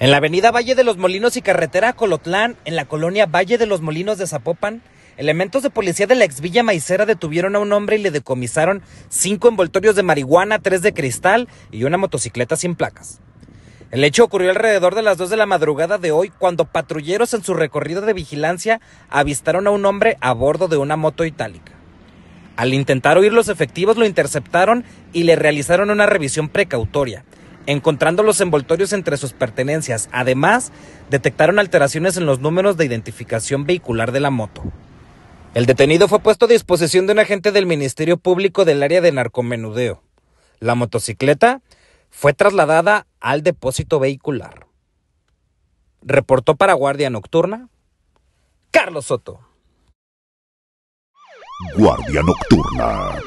En la avenida Valle de los Molinos y carretera Colotlán, en la colonia Valle de los Molinos de Zapopan, elementos de policía de la ex Villa Maicera detuvieron a un hombre y le decomisaron cinco envoltorios de marihuana, tres de cristal y una motocicleta sin placas. El hecho ocurrió alrededor de las 2 de la madrugada de hoy cuando patrulleros en su recorrido de vigilancia avistaron a un hombre a bordo de una moto itálica. Al intentar huir los efectivos lo interceptaron y le realizaron una revisión precautoria encontrando los envoltorios entre sus pertenencias. Además, detectaron alteraciones en los números de identificación vehicular de la moto. El detenido fue puesto a disposición de un agente del Ministerio Público del área de narcomenudeo. La motocicleta fue trasladada al depósito vehicular. Reportó para Guardia Nocturna Carlos Soto. Guardia Nocturna.